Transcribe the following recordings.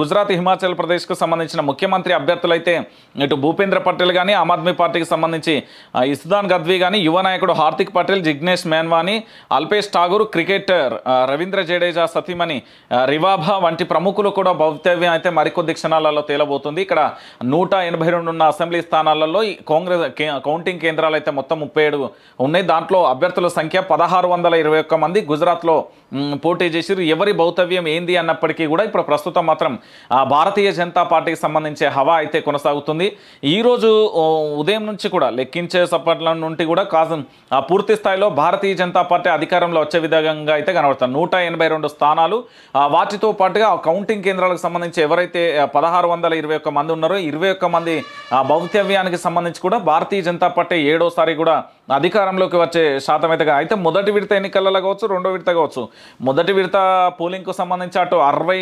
గుజరాత్ హిమాచల్ ప్రదేశ్కు సంబంధించిన ముఖ్యమంత్రి అభ్యర్థులైతే ఇటు భూపేంద్ర పటేల్ కానీ ఆమ్ ఆద్మీ పార్టీకి సంబంధించి ఇస్దాన్ గద్వీ కానీ యువ నాయకుడు హార్దిక్ పటేల్ జిగ్నేష్ మేన్వాని అల్పేష్ ఠాగూర్ క్రికెటర్ రవీంద్ర జడేజా సతీమణి రివాభా వంటి ప్రముఖులు కూడా భవితవ్యం అయితే మరికొద్ది క్షణాలలో తేలబోతుంది ఇక్కడ నూట ఎనభై ఉన్న అసెంబ్లీ స్థానాలలో కాంగ్రెస్ కౌంటింగ్ కేంద్రాలు అయితే మొత్తం ముప్పై ఉన్నాయి దాంట్లో అభ్యర్థుల సంఖ్య పదహారు వందల ఇరవై ఒక్క మంది గుజరాత్లో పోటీ చేసి ఎవరి భౌతవ్యం ఏంది అన్నప్పటికీ కూడా ఇప్పుడు ప్రస్తుతం మాత్రం భారతీయ జనతా పార్టీకి సంబంధించే హవా అయితే కొనసాగుతుంది ఈరోజు ఉదయం నుంచి కూడా లెక్కించే సప్పట్ల నుండి కూడా కాసం పూర్తి స్థాయిలో భారతీయ జనతా పార్టీ అధికారంలో వచ్చే విధంగా అయితే కనబడుతుంది నూట స్థానాలు వాటితో పాటుగా కౌంటింగ్ కేంద్రాలకు సంబంధించి ఎవరైతే పదహారు మంది ఉన్నారో ఇరవై మంది ఆ భౌతవ్యానికి సంబంధించి కూడా భారతీయ జనతా పార్టీ ఏడోసారి కూడా అధికారంలోకి వచ్చే శాతం అయితే అయితే మొదటి విడత ఎన్నికలలో కావచ్చు రెండో విడత కావచ్చు మొదటి విడత పోలింగ్కు సంబంధించి అటు అరవై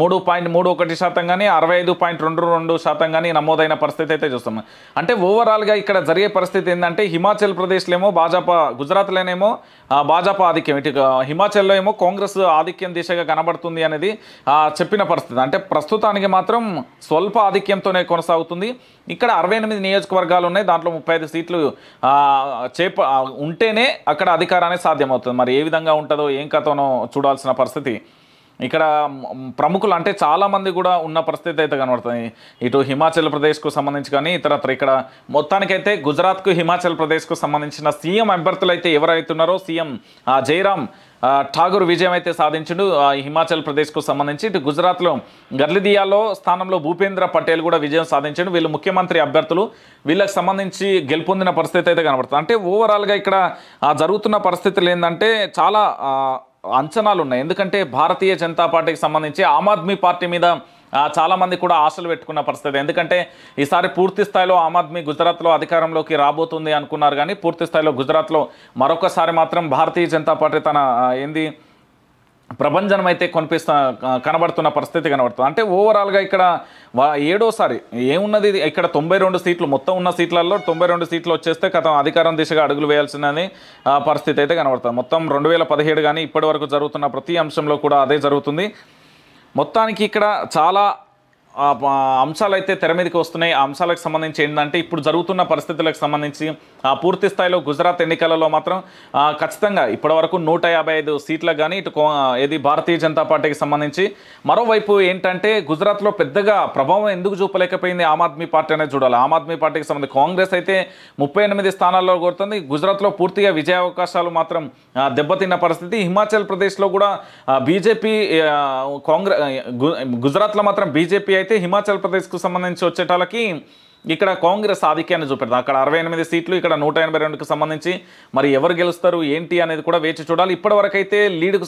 మూడు పాయింట్ మూడు ఒకటి శాతం కానీ అరవై ఐదు పాయింట్ రెండు రెండు శాతం కానీ నమోదైన పరిస్థితి అయితే చూస్తాం అంటే ఓవరాల్గా ఇక్కడ జరిగే పరిస్థితి ఏంటంటే హిమాచల్ ప్రదేశ్లేమో భాజపా గుజరాత్లోనేమో భాజపా ఆధిక్యం ఇటు హిమాచల్లో ఏమో కాంగ్రెస్ ఆధిక్యం దిశగా కనబడుతుంది అనేది చెప్పిన పరిస్థితి అంటే ప్రస్తుతానికి మాత్రం స్వల్ప ఆధిక్యంతోనే కొనసాగుతుంది ఇక్కడ అరవై ఎనిమిది నియోజకవర్గాలు ఉన్నాయి దాంట్లో ముప్పై ఐదు సీట్లు చేప ఉంటేనే అక్కడ అధికారాన్ని సాధ్యమవుతుంది మరి ఏ విధంగా ఉంటుందో ఏం కథనో చూడాల్సిన పరిస్థితి ఇక్కడ ప్రముఖులు అంటే చాలామంది కూడా ఉన్న పరిస్థితి అయితే కనబడుతుంది ఇటు హిమాచల్ ప్రదేశ్కు సంబంధించి కానీ ఇతరత్ర ఇక్కడ మొత్తానికైతే గుజరాత్కు హిమాచల్ ప్రదేశ్కు సంబంధించిన సీఎం అభ్యర్థులు అయితే ఎవరైతున్నారో సీఎం జయరామ్ ఠాగూర్ విజయం అయితే సాధించుడు హిమాచల్ ప్రదేశ్కు సంబంధించి ఇటు గుజరాత్లో గర్లిదియాలో స్థానంలో భూపేంద్ర పటేల్ కూడా విజయం సాధించాడు వీళ్ళు ముఖ్యమంత్రి అభ్యర్థులు వీళ్ళకి సంబంధించి గెలుపొందిన పరిస్థితి అయితే కనబడుతుంది అంటే ఓవరాల్గా ఇక్కడ జరుగుతున్న పరిస్థితులు ఏంటంటే చాలా అంచనాలు ఉన్నాయి ఎందుకంటే భారతీయ జనతా పార్టీకి సంబంధించి ఆమ్ ఆద్మీ పార్టీ మీద చాలామంది కూడా ఆశలు పెట్టుకున్న పరిస్థితి ఎందుకంటే ఈసారి పూర్తి స్థాయిలో ఆమ్ ఆద్మీ గుజరాత్లో అధికారంలోకి రాబోతుంది అనుకున్నారు కానీ పూర్తి స్థాయిలో గుజరాత్లో మరొకసారి మాత్రం భారతీయ జనతా పార్టీ తన ఏంది ప్రపంచం అయితే కనిపిస్తా కనబడుతున్న పరిస్థితి కనబడుతుంది అంటే ఓవరాల్గా ఇక్కడ ఏడోసారి ఏమున్నది ఇక్కడ తొంభై రెండు సీట్లు మొత్తం ఉన్న సీట్లలో తొంభై రెండు సీట్లు వచ్చేస్తే కథం అధికారం దిశగా అడుగులు వేయాల్సిందని పరిస్థితి అయితే కనబడుతుంది మొత్తం రెండు వేల పదిహేడు కానీ ఇప్పటి వరకు జరుగుతున్న ప్రతి అంశంలో కూడా అదే జరుగుతుంది మొత్తానికి ఇక్కడ చాలా అంశాలు అయితే తెర మీదకి వస్తున్నాయి ఆ అంశాలకు సంబంధించి ఏంటంటే ఇప్పుడు జరుగుతున్న పరిస్థితులకు సంబంధించి పూర్తి స్థాయిలో గుజరాత్ ఎన్నికలలో మాత్రం ఖచ్చితంగా ఇప్పటివరకు నూట యాభై ఐదు సీట్లకు కానీ ఇటు ఏది భారతీయ జనతా పార్టీకి సంబంధించి మరోవైపు ఏంటంటే గుజరాత్లో పెద్దగా ప్రభావం ఎందుకు చూపలేకపోయింది ఆమ్ ఆద్మీ పార్టీ అనేది చూడాలి ఆమ్ ఆద్మీ పార్టీకి సంబంధించి కాంగ్రెస్ అయితే ముప్పై ఎనిమిది స్థానాల్లో కోరుతుంది గుజరాత్లో పూర్తిగా విజయ అవకాశాలు మాత్రం దెబ్బతిన్న పరిస్థితి హిమాచల్ ప్రదేశ్లో కూడా బీజేపీ కాంగ్రెస్ గుజరాత్లో మాత్రం బీజేపీ అయితే హిమాచల్ ప్రదేశ్కు సంబంధించి వచ్చేటాలకి ఇక్కడ కాంగ్రెస్ ఆధిక్యాన్ని చూపెడతాం అక్కడ అరవై ఎనిమిది సీట్లు ఇక్కడ నూట ఎనభై రెండుకు సంబంధించి మరి ఎవరు గెలుస్తారు ఏంటి అనేది కూడా వేచి చూడాలి ఇప్పటివరకైతే లీడ్కు